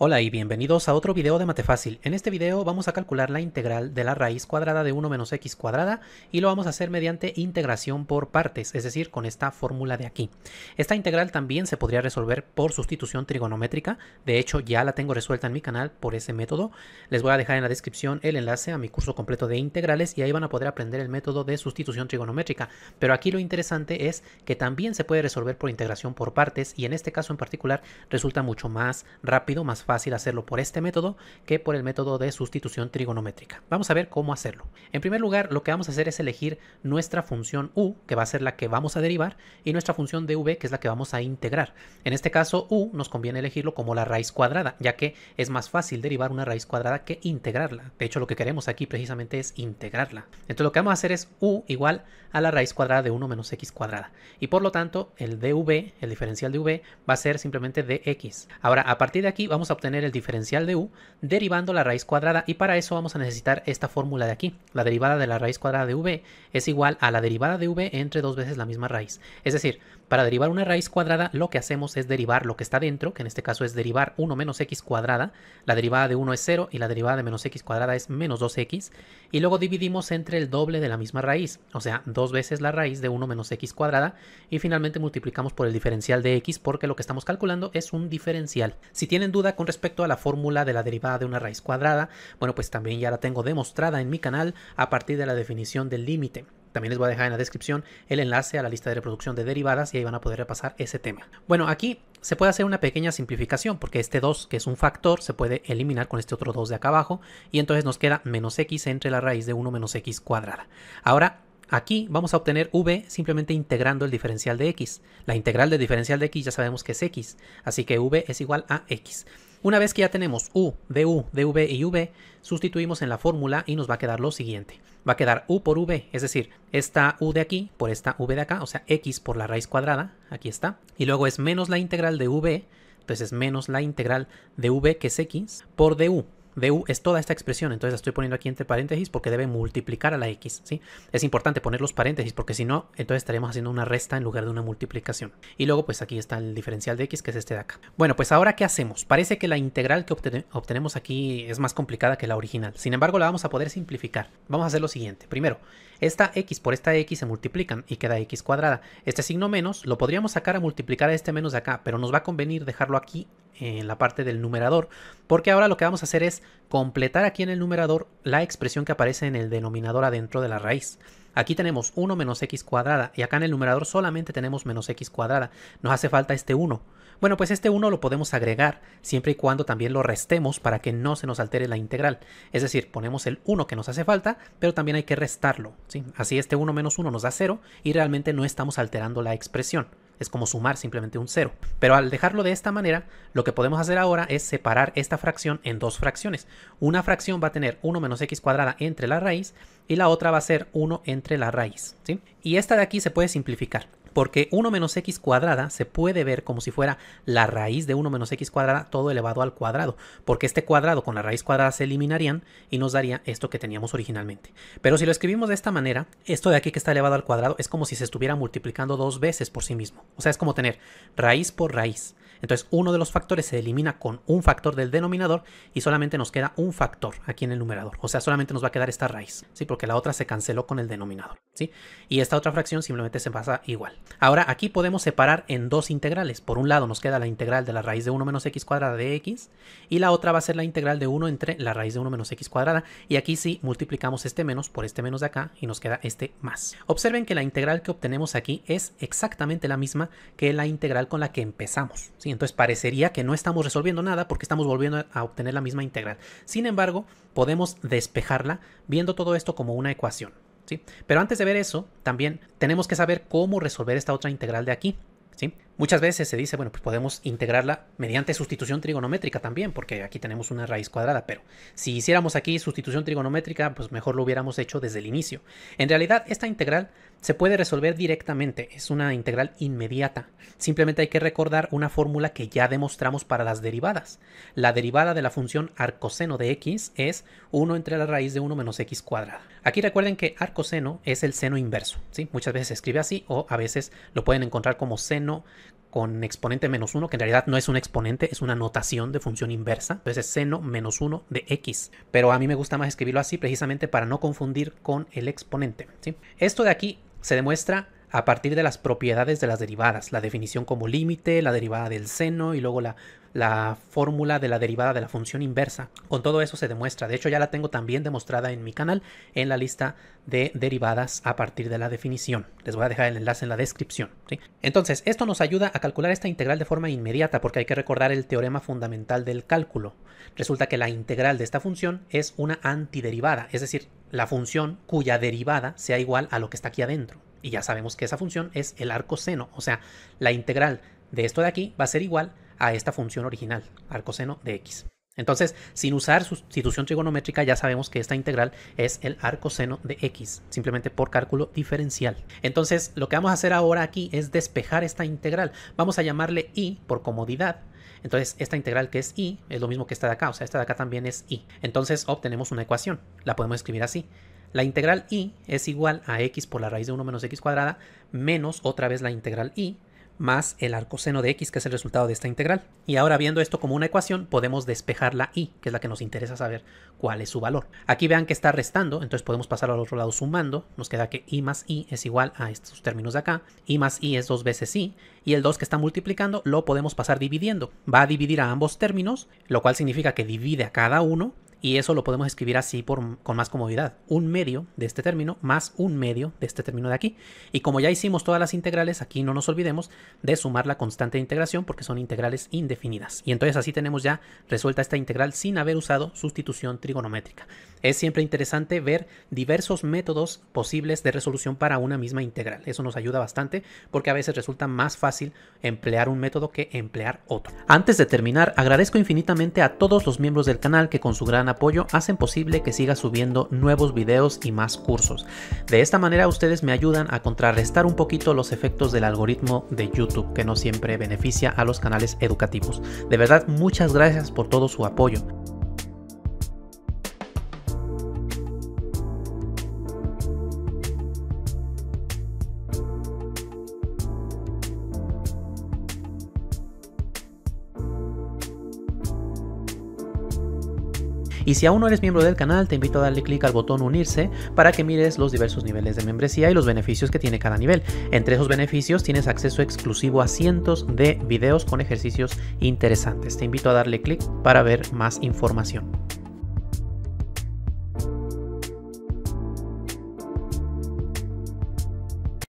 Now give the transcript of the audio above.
Hola y bienvenidos a otro video de Mate Fácil. En este video vamos a calcular la integral de la raíz cuadrada de 1 menos x cuadrada y lo vamos a hacer mediante integración por partes, es decir, con esta fórmula de aquí. Esta integral también se podría resolver por sustitución trigonométrica, de hecho ya la tengo resuelta en mi canal por ese método. Les voy a dejar en la descripción el enlace a mi curso completo de integrales y ahí van a poder aprender el método de sustitución trigonométrica. Pero aquí lo interesante es que también se puede resolver por integración por partes y en este caso en particular resulta mucho más rápido, más fácil fácil hacerlo por este método que por el método de sustitución trigonométrica. Vamos a ver cómo hacerlo. En primer lugar, lo que vamos a hacer es elegir nuestra función u, que va a ser la que vamos a derivar, y nuestra función dv que es la que vamos a integrar. En este caso, u nos conviene elegirlo como la raíz cuadrada, ya que es más fácil derivar una raíz cuadrada que integrarla. De hecho, lo que queremos aquí precisamente es integrarla. Entonces, lo que vamos a hacer es u igual a la raíz cuadrada de 1 menos x cuadrada. Y por lo tanto, el dv, el diferencial de v, va a ser simplemente dx. Ahora, a partir de aquí vamos a obtener el diferencial de u derivando la raíz cuadrada y para eso vamos a necesitar esta fórmula de aquí. La derivada de la raíz cuadrada de v es igual a la derivada de v entre dos veces la misma raíz. Es decir, para derivar una raíz cuadrada, lo que hacemos es derivar lo que está dentro, que en este caso es derivar 1 menos x cuadrada. La derivada de 1 es 0 y la derivada de menos x cuadrada es menos 2x. Y luego dividimos entre el doble de la misma raíz, o sea, dos veces la raíz de 1 menos x cuadrada. Y finalmente multiplicamos por el diferencial de x porque lo que estamos calculando es un diferencial. Si tienen duda con respecto a la fórmula de la derivada de una raíz cuadrada, bueno, pues también ya la tengo demostrada en mi canal a partir de la definición del límite. También les voy a dejar en la descripción el enlace a la lista de reproducción de derivadas y ahí van a poder repasar ese tema. Bueno, aquí se puede hacer una pequeña simplificación porque este 2, que es un factor, se puede eliminar con este otro 2 de acá abajo y entonces nos queda menos x entre la raíz de 1 menos x cuadrada. Ahora, Aquí vamos a obtener v simplemente integrando el diferencial de x. La integral del diferencial de x ya sabemos que es x, así que v es igual a x. Una vez que ya tenemos u, du, dv y v, sustituimos en la fórmula y nos va a quedar lo siguiente va a quedar u por v, es decir, esta u de aquí por esta v de acá, o sea, x por la raíz cuadrada, aquí está, y luego es menos la integral de v, entonces es menos la integral de v, que es x, por du, u es toda esta expresión, entonces la estoy poniendo aquí entre paréntesis porque debe multiplicar a la x, ¿sí? Es importante poner los paréntesis porque si no, entonces estaremos haciendo una resta en lugar de una multiplicación. Y luego pues aquí está el diferencial de x que es este de acá. Bueno, pues ahora ¿qué hacemos? Parece que la integral que obtenemos aquí es más complicada que la original. Sin embargo, la vamos a poder simplificar. Vamos a hacer lo siguiente. Primero, esta x por esta x se multiplican y queda x cuadrada. Este signo menos lo podríamos sacar a multiplicar a este menos de acá, pero nos va a convenir dejarlo aquí en la parte del numerador, porque ahora lo que vamos a hacer es completar aquí en el numerador la expresión que aparece en el denominador adentro de la raíz. Aquí tenemos 1 menos x cuadrada y acá en el numerador solamente tenemos menos x cuadrada. Nos hace falta este 1. Bueno, pues este 1 lo podemos agregar siempre y cuando también lo restemos para que no se nos altere la integral. Es decir, ponemos el 1 que nos hace falta, pero también hay que restarlo. Así este 1 menos 1 nos da 0 y realmente no estamos alterando la expresión es como sumar simplemente un 0. Pero al dejarlo de esta manera, lo que podemos hacer ahora es separar esta fracción en dos fracciones. Una fracción va a tener 1 menos x cuadrada entre la raíz y la otra va a ser 1 entre la raíz. ¿sí? Y esta de aquí se puede simplificar porque 1 menos x cuadrada se puede ver como si fuera la raíz de 1 menos x cuadrada todo elevado al cuadrado, porque este cuadrado con la raíz cuadrada se eliminarían y nos daría esto que teníamos originalmente. Pero si lo escribimos de esta manera, esto de aquí que está elevado al cuadrado es como si se estuviera multiplicando dos veces por sí mismo. O sea, es como tener raíz por raíz. Entonces uno de los factores se elimina con un factor del denominador y solamente nos queda un factor aquí en el numerador. O sea, solamente nos va a quedar esta raíz, ¿sí? Porque la otra se canceló con el denominador, ¿sí? Y esta otra fracción simplemente se pasa igual. Ahora aquí podemos separar en dos integrales. Por un lado nos queda la integral de la raíz de 1 menos x cuadrada de x y la otra va a ser la integral de 1 entre la raíz de 1 menos x cuadrada. Y aquí sí multiplicamos este menos por este menos de acá y nos queda este más. Observen que la integral que obtenemos aquí es exactamente la misma que la integral con la que empezamos, entonces parecería que no estamos resolviendo nada porque estamos volviendo a obtener la misma integral. Sin embargo, podemos despejarla viendo todo esto como una ecuación. ¿sí? Pero antes de ver eso, también tenemos que saber cómo resolver esta otra integral de aquí. ¿sí? Muchas veces se dice, bueno, pues podemos integrarla mediante sustitución trigonométrica también, porque aquí tenemos una raíz cuadrada, pero si hiciéramos aquí sustitución trigonométrica, pues mejor lo hubiéramos hecho desde el inicio. En realidad, esta integral se puede resolver directamente, es una integral inmediata. Simplemente hay que recordar una fórmula que ya demostramos para las derivadas. La derivada de la función arcoseno de x es 1 entre la raíz de 1 menos x cuadrada. Aquí recuerden que arcoseno es el seno inverso, ¿sí? Muchas veces se escribe así o a veces lo pueden encontrar como seno con exponente menos 1, que en realidad no es un exponente, es una notación de función inversa. Entonces es seno menos 1 de x. Pero a mí me gusta más escribirlo así precisamente para no confundir con el exponente. Esto de aquí se demuestra a partir de las propiedades de las derivadas, la definición como límite, la derivada del seno y luego la, fórmula de la derivada de la función inversa. Con todo eso se demuestra, de hecho ya la tengo también demostrada en mi canal en la lista de derivadas a partir de la definición. Les voy a dejar el enlace en la descripción. Entonces, esto nos ayuda a calcular esta integral de forma inmediata porque hay que recordar el teorema fundamental del cálculo. Resulta que la integral de esta función es una antiderivada, es decir, la función cuya derivada sea igual a lo que está aquí adentro y ya sabemos que esa función es el arco seno, o sea, la integral de esto de aquí va a ser igual a esta función original, arco seno de x. Entonces, sin usar sustitución trigonométrica, ya sabemos que esta integral es el arco seno de x, simplemente por cálculo diferencial. Entonces, lo que vamos a hacer ahora aquí es despejar esta integral. Vamos a llamarle y por comodidad. Entonces, esta integral que es y es lo mismo que esta de acá, o sea, esta de acá también es y. Entonces, obtenemos una ecuación. La podemos escribir así. La integral I es igual a x por la raíz de 1 menos x cuadrada menos otra vez la integral I más el arcoseno de x que es el resultado de esta integral. Y ahora viendo esto como una ecuación podemos despejar la I que es la que nos interesa saber cuál es su valor. Aquí vean que está restando, entonces podemos pasar al otro lado sumando, nos queda que I más I es igual a estos términos de acá, y más I es dos veces y, y el 2 que está multiplicando lo podemos pasar dividiendo. Va a dividir a ambos términos, lo cual significa que divide a cada uno, y eso lo podemos escribir así con más comodidad. Un medio de este término más un medio de este término de aquí. Y como ya hicimos todas las integrales, aquí no nos olvidemos de sumar la constante de integración porque son integrales indefinidas. Y entonces así tenemos ya resuelta esta integral sin haber usado sustitución trigonométrica. Es siempre interesante ver diversos métodos posibles de resolución para una misma integral. Eso nos ayuda bastante porque a veces resulta más fácil emplear un método que emplear otro. Antes de terminar, agradezco infinitamente a todos los miembros del canal que con su gran apoyo hacen posible que siga subiendo nuevos videos y más cursos. De esta manera ustedes me ayudan a contrarrestar un poquito los efectos del algoritmo de YouTube que no siempre beneficia a los canales educativos. De verdad, muchas gracias por todo su apoyo. Y si aún no eres miembro del canal, te invito a darle clic al botón unirse para que mires los diversos niveles de membresía y los beneficios que tiene cada nivel. Entre esos beneficios tienes acceso exclusivo a cientos de videos con ejercicios interesantes. Te invito a darle clic para ver más información.